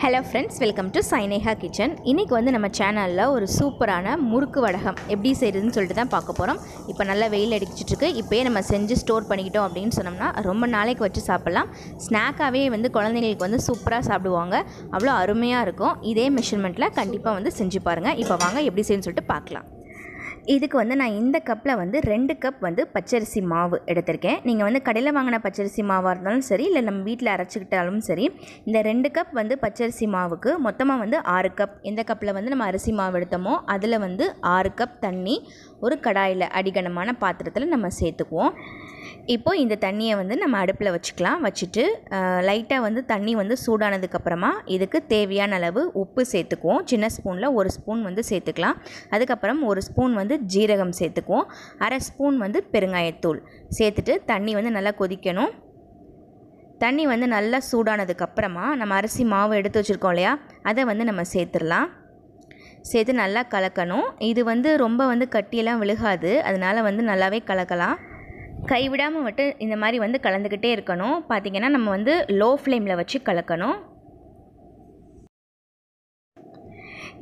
hello friends welcome to சைனேகா kitchen இன்றைக்கி வந்து நம்ம சேனலில் ஒரு சூப்பரான முறுக்கு வடகம் எப்படி செய்கிறதுன்னு சொல்லிட்டு தான் பார்க்க போகிறோம் இப்போ நல்லா வெயில் அடிச்சிட்ருக்கு இப்போயே நம்ம செஞ்சு ஸ்டோர் பண்ணிக்கிட்டோம் அப்படின்னு சொன்னோம்னா ரொம்ப நாளைக்கு வச்சு சாப்பிட்லாம் ஸ்நாக்காகவே வந்து குழந்தைங்களுக்கு வந்து சூப்பராக சாப்பிடுவாங்க அவ்வளோ அருமையாக இருக்கும் இதே மெஷர்மெண்ட்டில் கண்டிப்பாக வந்து செஞ்சு பாருங்கள் இப்போ வாங்க எப்படி செய்யணும்னு சொல்லிட்டு பார்க்கலாம் இதுக்கு வந்து நான் இந்த கப்பில் வந்து ரெண்டு கப் வந்து பச்சரிசி மாவு எடுத்திருக்கேன் நீங்கள் வந்து கடையில் வாங்கின பச்சரிசி மாவாக இருந்தாலும் சரி இல்லை நம்ம வீட்டில் அரைச்சிக்கிட்டாலும் சரி இந்த ரெண்டு கப் வந்து பச்சரிசி மாவுக்கு மொத்தமாக வந்து ஆறு கப் எந்த கப்பில் வந்து நம்ம அரிசி மாவு எடுத்தோமோ அதில் வந்து ஆறு கப் தண்ணி ஒரு கடாயில் அடிகனமான பாத்திரத்தில் நம்ம சேர்த்துக்குவோம் இப்போது இந்த தண்ணியை வந்து நம்ம அடுப்பில் வச்சுக்கலாம் வச்சுட்டு லைட்டாக வந்து தண்ணி வந்து சூடானதுக்கப்புறமா இதுக்கு தேவையான அளவு உப்பு சேர்த்துக்குவோம் சின்ன ஸ்பூனில் ஒரு ஸ்பூன் வந்து சேர்த்துக்கலாம் அதுக்கப்புறம் ஒரு ஸ்பூன் வந்து ஜீரகம் சேர்த்துக்குவோம் அரை ஸ்பூன் வந்து பெருங்காயத்தூள் சேர்த்துட்டு தண்ணி வந்து நல்லா கொதிக்கணும் தண்ணி வந்து நல்லா சூடானதுக்கப்புறமா நம்ம அரிசி மாவு எடுத்து வச்சுருக்கோம் இல்லையா அதை வந்து நம்ம சேர்த்துடலாம் சேர்த்து நல்லா கலக்கணும் இது வந்து ரொம்ப வந்து கட்டியெல்லாம் விழுகாது அதனால் வந்து நல்லாவே கலக்கலாம் கைவிடாமல் மட்டும் இந்த மாதிரி வந்து கலந்துக்கிட்டே இருக்கணும் பார்த்திங்கன்னா நம்ம வந்து லோ ஃப்ளேமில் வச்சு கலக்கணும்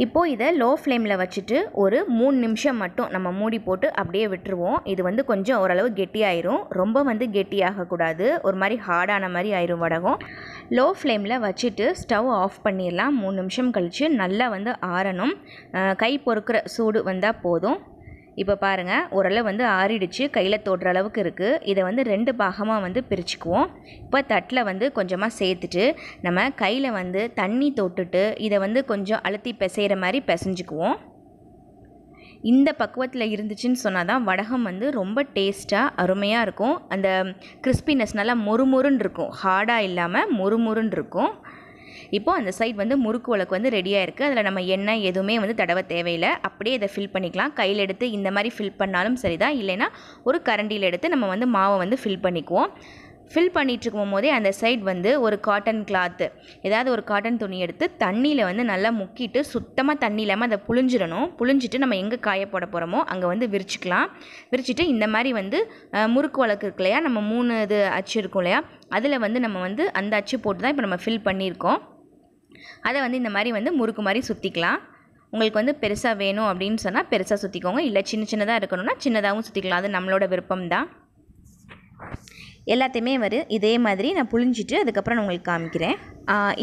இப்போது இதை லோ ஃப்ளேமில் வச்சுட்டு ஒரு மூணு நிமிஷம் மட்டும் நம்ம மூடி போட்டு அப்படியே விட்டுருவோம் இது வந்து கொஞ்சம் ஓரளவு கெட்டியாயிரும் ரொம்ப வந்து கெட்டியாகக்கூடாது ஒரு மாதிரி ஹார்டான மாதிரி ஆயிரும் வடகம் லோ ஃப்ளேமில் வச்சுட்டு ஸ்டவ் ஆஃப் பண்ணிடலாம் மூணு நிமிஷம் கழித்து நல்லா வந்து ஆறணும் கை பொறுக்கிற சூடு வந்தால் போதும் இப்போ பாருங்கள் ஓரளவு வந்து ஆறிடுச்சு கையில் தோடுற அளவுக்கு இருக்குது இதை வந்து ரெண்டு பாகமாக வந்து பிரிச்சுக்குவோம் இப்போ தட்டில் வந்து கொஞ்சமாக சேர்த்துட்டு நம்ம கையில் வந்து தண்ணி தொட்டுட்டு இதை வந்து கொஞ்சம் அழுத்தி பிசைகிற மாதிரி பிசைஞ்சுக்குவோம் இந்த பக்குவத்தில் இருந்துச்சுன்னு சொன்னால் தான் வடகம் வந்து ரொம்ப டேஸ்ட்டாக அருமையாக இருக்கும் அந்த கிறிஸ்பினஸ் நல்லா மொறுமொறுன்னு இருக்கும் ஹார்டாக இல்லாமல் மொறுமொறுன்னு இருக்கும் இப்போது அந்த சைட் வந்து முறுக்கு உலக்கு வந்து ரெடியாக இருக்குது அதில் நம்ம எண்ணெய் எதுவுமே வந்து தடவை தேவையில்லை அப்படியே இதை ஃபில் பண்ணிக்கலாம் கையில் எடுத்து இந்த மாதிரி ஃபில் பண்ணாலும் சரி தான் இல்லைன்னா ஒரு கரண்டியில் எடுத்து நம்ம வந்து மாவை வந்து ஃபில் பண்ணிக்குவோம் ஃபில் பண்ணிகிட்டு இருக்கும் போதே அந்த சைட் வந்து ஒரு காட்டன் கிளாத்து ஏதாவது ஒரு காட்டன் துணி எடுத்து தண்ணியில் வந்து நல்லா முக்கிட்டு சுத்தமாக தண்ணி இல்லாமல் அதை புழிஞ்சிடணும் புழிஞ்சிட்டு நம்ம எங்கே காய போட போகிறோமோ அங்கே வந்து விரிச்சிக்கலாம் விரிச்சிட்டு இந்த மாதிரி வந்து முறுக்கு வழக்கு இருக்கு இல்லையா நம்ம மூணு இது அச்சு இருக்கும் இல்லையா அதில் வந்து நம்ம வந்து அந்த அச்சு போட்டு தான் இப்போ நம்ம ஃபில் பண்ணியிருக்கோம் அதை வந்து இந்த மாதிரி வந்து முறுக்கு மாதிரி சுற்றிக்கலாம் உங்களுக்கு வந்து பெருசாக வேணும் அப்படின்னு சொன்னால் பெருசாக சுற்றிக்கோங்க இல்லை சின்ன சின்னதாக இருக்கணும்னா சின்னதாகவும் சுற்றிக்கலாம் அது நம்மளோட விருப்பம் தான் எல்லாத்தையுமே வரும் இதே மாதிரி நான் புழிஞ்சிட்டு அதுக்கப்புறம் நான் உங்களுக்கு காமிக்கிறேன்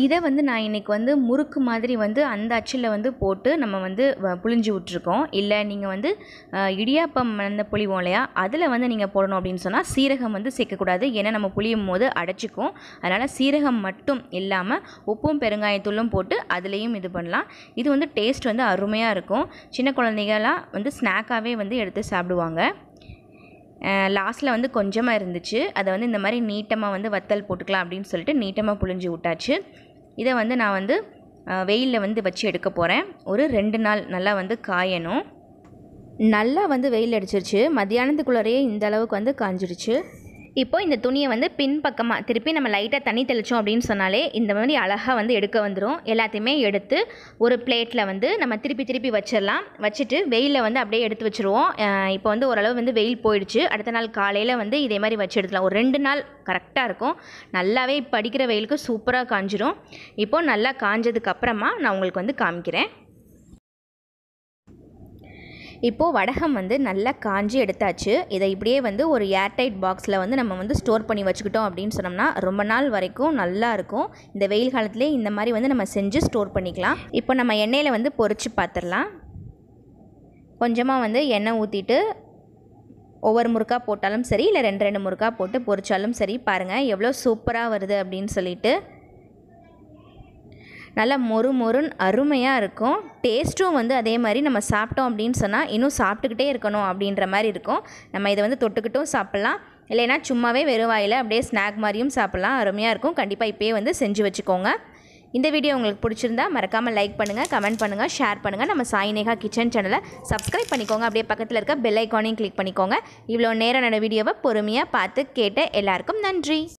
இதை வந்து நான் இன்றைக்கி வந்து முறுக்கு மாதிரி வந்து அந்த அச்சில் வந்து போட்டு நம்ம வந்து புழிஞ்சு விட்ருக்கோம் இல்லை நீங்கள் வந்து இடியாப்பம் அந்த புளிவோம் இல்லையா அதில் வந்து நீங்கள் போடணும் அப்படின்னு சொன்னால் சீரகம் வந்து சேர்க்கக்கூடாது ஏன்னா நம்ம புளியும் போது அடைச்சிக்கும் அதனால் சீரகம் மட்டும் இல்லாமல் உப்பும் பெருங்காயத்தூளும் போட்டு அதுலேயும் இது பண்ணலாம் இது வந்து டேஸ்ட் வந்து அருமையாக இருக்கும் சின்ன குழந்தைகளாம் வந்து ஸ்நாக்காகவே வந்து எடுத்து சாப்பிடுவாங்க லாஸ்ட்டில் வந்து கொஞ்சமாக இருந்துச்சு அதை வந்து இந்த மாதிரி நீட்டமாக வந்து வத்தல் போட்டுக்கலாம் அப்படின்னு சொல்லிட்டு நீட்டமாக புழிஞ்சு விட்டாச்சு இதை வந்து நான் வந்து வெயிலில் வந்து வச்சு எடுக்க போகிறேன் ஒரு ரெண்டு நாள் நல்லா வந்து காயணும் நல்லா வந்து வெயில் அடிச்சிருச்சு மத்தியானத்துக்குள்ளாரையே இந்த அளவுக்கு வந்து காஞ்சிருச்சு இப்போ இந்த துணியை வந்து பின்பக்கமாக திருப்பி நம்ம லைட்டாக தண்ணி தெளித்தோம் அப்படின்னு சொன்னாலே இந்த மாதிரி அழகாக வந்து எடுக்க வந்துடும் எல்லாத்தையுமே எடுத்து ஒரு பிளேட்டில் வந்து நம்ம திருப்பி திருப்பி வச்சிடலாம் வச்சுட்டு வெயிலில் வந்து அப்படியே எடுத்து வச்சுருவோம் இப்போ வந்து ஓரளவு வந்து வெயில் போயிடுச்சு அடுத்த நாள் காலையில் வந்து இதே மாதிரி வச்சு எடுத்துக்கலாம் ஒரு ரெண்டு நாள் கரெக்டாக இருக்கும் நல்லாவே படிக்கிற வெயிலுக்கு சூப்பராக காஞ்சிரும் இப்போது நல்லா காஞ்சதுக்கப்புறமா நான் உங்களுக்கு வந்து காமிக்கிறேன் இப்போது வடகம் வந்து நல்லா காஞ்சி எடுத்தாச்சு இதை இப்படியே வந்து ஒரு ஏர்டைட் பாக்ஸில் வந்து நம்ம வந்து ஸ்டோர் பண்ணி வச்சுக்கிட்டோம் அப்படின்னு சொன்னோம்னா ரொம்ப நாள் வரைக்கும் நல்லா இருக்கும் இந்த வெயில் காலத்துலேயே இந்த மாதிரி வந்து நம்ம செஞ்சு ஸ்டோர் பண்ணிக்கலாம் இப்போ நம்ம எண்ணெயில் வந்து பொறிச்சு பார்த்துடலாம் கொஞ்சமாக வந்து எண்ணெய் ஊற்றிட்டு ஒவ்வொரு முறுக்கா போட்டாலும் சரி இல்லை ரெண்டு ரெண்டு முறுக்கா போட்டு பொறிச்சாலும் சரி பாருங்கள் எவ்வளோ சூப்பராக வருது அப்படின்னு சொல்லிட்டு நல்லா மொறு மொறுன்னு அருமையாக இருக்கும் டேஸ்ட்டும் வந்து அதே மாதிரி நம்ம சாப்பிட்டோம் அப்படின்னு சொன்னால் இன்னும் சாப்பிட்டுக்கிட்டே இருக்கணும் அப்படின்ற மாதிரி இருக்கும் நம்ம இதை வந்து தொட்டுக்கிட்டும் சாப்பிட்லாம் இல்லைன்னா சும்மாவே வெறும் வாயில் அப்படியே ஸ்நாக் மாதிரியும் சாப்பிட்லாம் அருமையாக இருக்கும் கண்டிப்பாக இப்போயே வந்து செஞ்சு வச்சுக்கோங்க இந்த வீடியோ உங்களுக்கு பிடிச்சிருந்தா மறக்காமல் லைக் பண்ணுங்கள் கமெண்ட் பண்ணுங்கள் ஷேர் பண்ணுங்கள் நம்ம சாய்நேகா கிச்சன் சேனலை சப்ஸ்கிரைப் பண்ணிக்கோங்க அப்படியே பக்கத்தில் இருக்க பெல் ஐக்கானையும் கிளிக் பண்ணிக்கோங்க இவ்வளோ நேரம் நட வீடியோவை பொறுமையாக பார்த்து கேட்ட எல்லாருக்கும் நன்றி